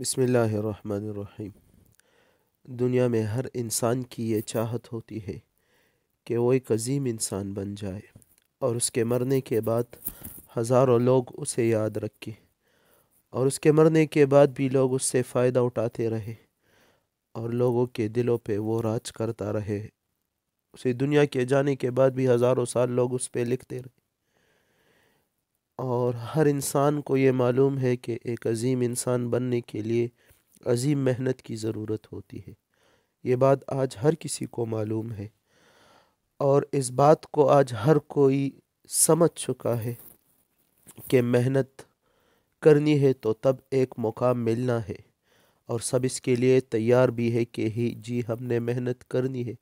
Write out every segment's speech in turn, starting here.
बसमीम दुनिया में हर इंसान की ये चाहत होती है कि वो एक अजीम इंसान बन जाए और उसके मरने के बाद हज़ारों लोग उसे याद रखें और उसके मरने के बाद भी लोग उससे फ़ायदा उठाते रहे और लोगों के दिलों पे वो राज करता रहे उसे दुनिया के जाने के बाद भी हज़ारों साल लोग उस पर लिखते रहे और हर इंसान को ये मालूम है कि एक अजीम इंसान बनने के लिए अजीम मेहनत की ज़रूरत होती है ये बात आज हर किसी को मालूम है और इस बात को आज हर कोई समझ चुका है कि मेहनत करनी है तो तब एक मौका मिलना है और सब इसके लिए तैयार भी है कि ही जी हमने मेहनत करनी है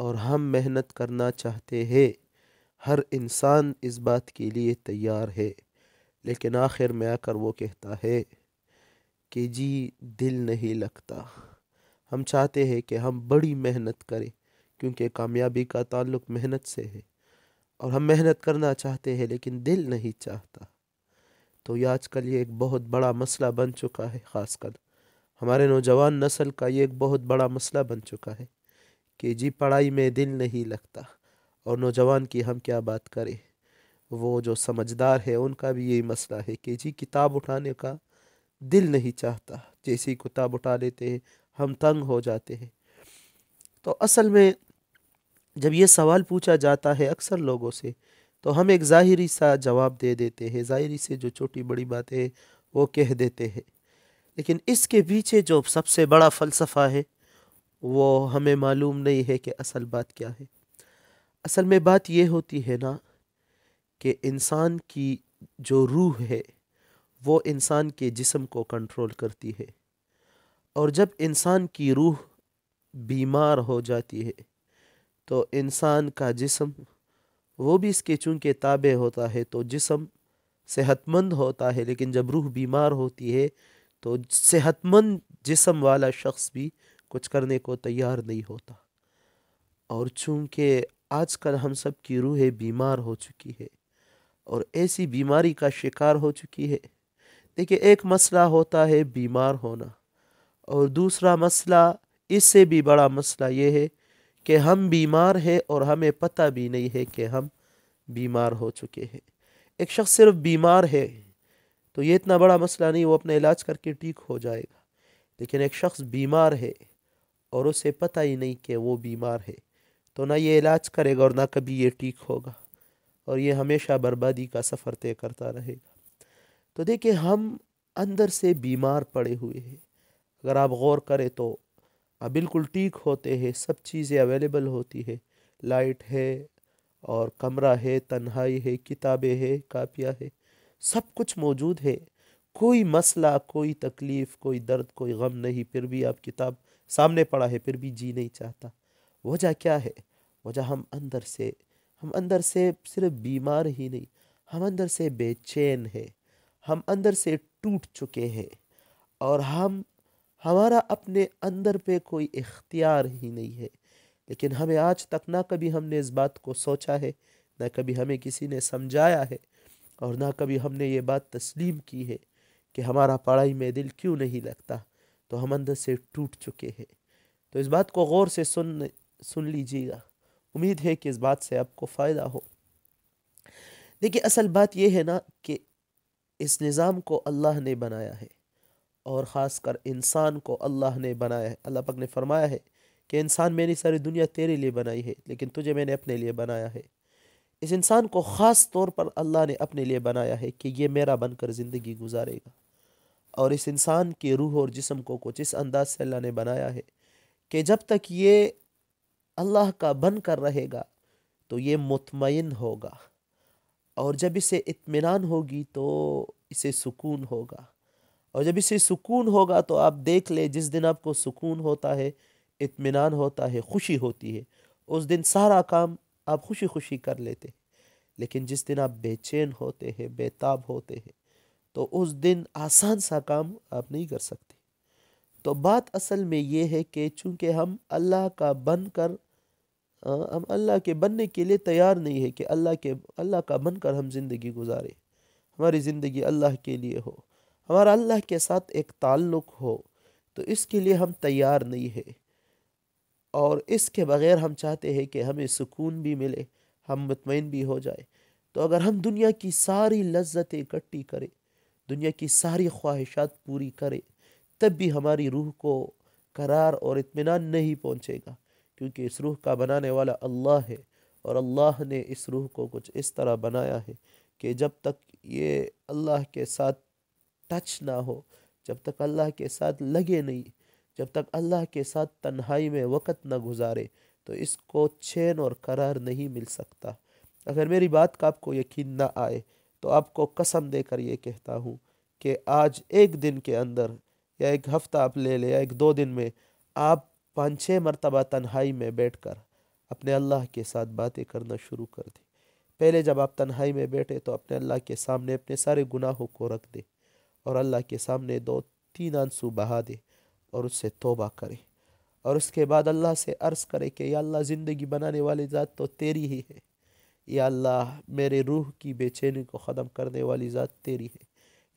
और हम मेहनत करना चाहते हैं हर इंसान इस बात के लिए तैयार है लेकिन आखिर में आकर वो कहता है कि जी दिल नहीं लगता हम चाहते हैं कि हम बड़ी मेहनत करें क्योंकि कामयाबी का ताल्लुक मेहनत से है और हम मेहनत करना चाहते हैं लेकिन दिल नहीं चाहता तो ये आजकल ये एक बहुत बड़ा मसला बन चुका है ख़ासकर हमारे नौजवान नस्ल का ये एक बहुत बड़ा मसला बन चुका है कि जी पढ़ाई में दिल नहीं लगता और नौजवान की हम क्या बात करें वो जो समझदार है उनका भी यही मसला है कि जी किताब उठाने का दिल नहीं चाहता जैसे ही किताब उठा लेते हैं हम तंग हो जाते हैं तो असल में जब ये सवाल पूछा जाता है अक्सर लोगों से तो हम एक ज़ाहरी सा जवाब दे देते हैं जाहरी से जो छोटी बड़ी बातें हैं वो कह देते हैं लेकिन इसके पीछे जो सबसे बड़ा फ़लसफ़ा है वो हमें मालूम नहीं है कि असल बात क्या है असल में बात यह होती है ना कि इंसान की जो रूह है वो इंसान के जिस्म को कंट्रोल करती है और जब इंसान की रूह बीमार हो जाती है तो इंसान का जिस्म वो भी इसके चूँकि ताबे होता है तो जिस्म सेहतमंद होता है लेकिन जब रूह बीमार होती है तो सेहतमंद जिस्म वाला शख्स भी कुछ करने को तैयार नहीं होता और चूँकि आजकल हम सब की रूहें बीमार हो चुकी है और ऐसी बीमारी का शिकार हो चुकी है देखिए एक मसला होता है बीमार होना और दूसरा मसला इससे भी बड़ा मसला ये है कि हम बीमार हैं और हमें पता भी नहीं है कि हम बीमार हो चुके हैं एक शख्स सिर्फ बीमार है तो ये इतना बड़ा मसला नहीं वो अपना इलाज करके ठीक हो जाएगा लेकिन एक शख्स बीमार है और उसे पता ही नहीं कि वो बीमार है तो ना ये इलाज करेगा और ना कभी ये ठीक होगा और ये हमेशा बर्बादी का सफ़र तय करता रहेगा तो देखिए हम अंदर से बीमार पड़े हुए हैं अगर आप गौर करें तो आप बिल्कुल ठीक होते हैं सब चीज़ें अवेलेबल होती है लाइट है और कमरा है तन्हाई है किताबें है कापियाँ है सब कुछ मौजूद है कोई मसला कोई तकलीफ़ कोई दर्द कोई गम नहीं फिर भी आप किताब सामने पड़ा है फिर भी जी नहीं चाहता वजह क्या है वजह हम अंदर से हम अंदर से सिर्फ बीमार ही नहीं हम अंदर से बेचैन हैं हम अंदर से टूट चुके हैं और हम हमारा अपने अंदर पे कोई इख्तियार ही नहीं है लेकिन हमें आज तक ना कभी हमने इस बात को सोचा है ना कभी हमें किसी ने समझाया है और ना कभी हमने ये बात तस्लीम की है कि हमारा पढ़ाई में दिल क्यों नहीं लगता तो हम अंदर से टूट चुके हैं तो इस बात को गौर से सुन सुन लीजिएगा उम्मीद है कि इस बात से आपको फ़ायदा हो देखिए असल बात यह है ना कि इस निज़ाम को अल्लाह ने बनाया है और ख़ास कर इंसान को अल्लाह ने बनाया है अल्लाह पाक ने फरमाया है कि इंसान मैंने सारी दुनिया तेरे लिए बनाई है लेकिन तुझे मैंने अपने लिए बनाया है इस इंसान को ख़ास तौर पर अल्लाह ने अपने लिए बनाया है कि ये मेरा बनकर ज़िंदगी गुजारेगा और इस इंसान के रूह और जिसम को कुछ इस अंदाज से अल्लाह ने बनाया है कि जब तक ये अल्लाह का बन कर रहेगा तो ये मुतमिन होगा और जब इसे इत्मीनान होगी तो इसे सुकून होगा और जब इसे सुकून होगा तो आप देख ले जिस दिन आपको सुकून होता है इत्मीनान होता है खुशी होती है उस दिन सारा काम आप खुशी खुशी कर लेते हैं लेकिन जिस दिन आप बेचैन होते हैं बेताब होते हैं तो उस दिन आसान सा काम आप नहीं कर सकते तो बात असल में ये है कि चूँकि हम अल्लाह का बन कर हाँ, हम अल्लाह के बनने के लिए तैयार नहीं है कि अल्लाह के अल्लाह का बनकर हम ज़िंदगी गुजारें हमारी ज़िंदगी अल्लाह के लिए हो हमारा अल्लाह के साथ एक ताल्लुक़ हो तो इसके लिए हम तैयार नहीं है और इसके बग़ैर हम चाहते हैं कि हमें सुकून भी मिले हम मुतमिन भी हो जाए तो अगर हम दुनिया की सारी लज्जतें इकट्ठी करें दुनिया की सारी ख्वाहिशात पूरी करें तब भी हमारी रूह को करार और इत्मीनान नहीं पहुँचेगा क्योंकि इस रूह का बनाने वाला अल्लाह है और अल्लाह ने इस रूह को कुछ इस तरह बनाया है कि जब तक ये अल्लाह के साथ टच ना हो जब तक अल्लाह के साथ लगे नहीं जब तक अल्लाह के साथ तन्हाई में वक़्त ना गुजारे तो इसको चैन और करार नहीं मिल सकता अगर मेरी बात का आपको यकीन ना आए तो आपको कसम देकर ये कहता हूँ कि आज एक दिन के अंदर या एक हफ़्ता आप ले लें या एक दो दिन में आप पाँच छः मरतबा तन्हाई में बैठकर अपने अल्लाह के साथ बातें करना शुरू कर दी पहले जब आप तन्हाई में बैठे तो अपने अल्लाह के सामने अपने सारे गुनाहों को रख दे और अल्लाह के सामने दो तीन आंसू बहा दे और उससे तोबा करे और उसके बाद अल्लाह से अर्ज़ करे कि या अल्लाह ज़िंदगी बनाने वाली ज़ात तो तेरी ही है या अल्लाह मेरे रूह की बेचैनी को ख़त्म करने वाली ज़ात तेरी है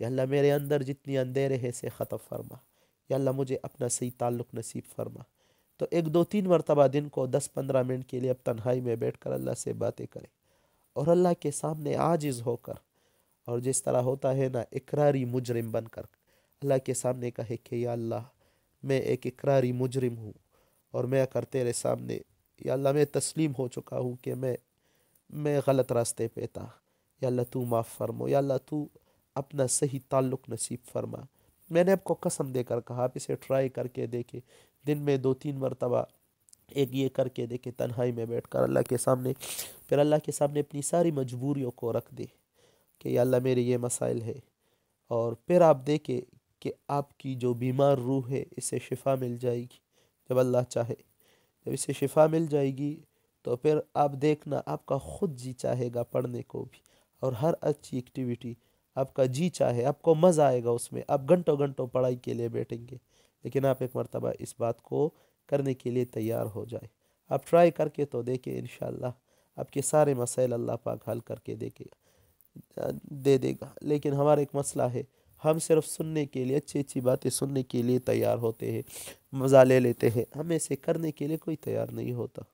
या अल्लाह मेरे अंदर जितनी अंधेरे हैं से ख़त्म फरमा या अल्लाह मुझे अपना सही ताल्लुक़ नसीब फरमा तो एक दो तीन मरतबा दिन को दस पंद्रह मिनट के लिए अब तन्हाई में बैठ कर अल्लाह से बातें करें और अल्लाह के सामने आजिज़ होकर और जिस तरह होता है ना इकरारी मुजरिम बनकर अल्लाह के सामने कहे कि या अल्लाह मैं एक इकरारी मुजरिम हूँ और मैं कर तेरे सामने या अल्लाह मैं तस्लीम हो चुका हूँ कि मैं मैं गलत रास्ते पे था या अल्लाह तू माफ़ फरमो या अल्लाह तू अपना सही ताल्लुक़ नसीब फरमा मैंने आपको कसम देकर कहा आप इसे ट्राई करके देखें दिन में दो तीन मरतबा एक ये करके देखे तन्हाई में बैठ कर अल्लाह के सामने फिर अल्लाह के सामने अपनी सारी मजबूरियों को रख दे कि अल्लाह मेरे ये मसाइल है और फिर आप देखें कि आपकी जो बीमार रूह है इसे शिफा मिल जाएगी जब अल्लाह चाहे जब इसे शिफा मिल जाएगी तो फिर आप देखना आपका खुद जी चाहेगा पढ़ने को भी और हर अच्छी एक्टिविटी आपका जी चाहे आपको मज़ा आएगा उसमें आप घंटों घंटों पढ़ाई के लिए बैठेंगे लेकिन आप एक मरतबा इस बात को करने के लिए तैयार हो जाए आप ट्राई करके तो देखें इन आपके सारे मसाइल अल्लाह पाक हल करके देखेगा दे देगा लेकिन हमारा एक मसला है हम सिर्फ सुनने के लिए अच्छी अच्छी बातें सुनने के लिए तैयार होते हैं मज़ा ले लेते हैं हमें इसे करने के लिए कोई तैयार नहीं होता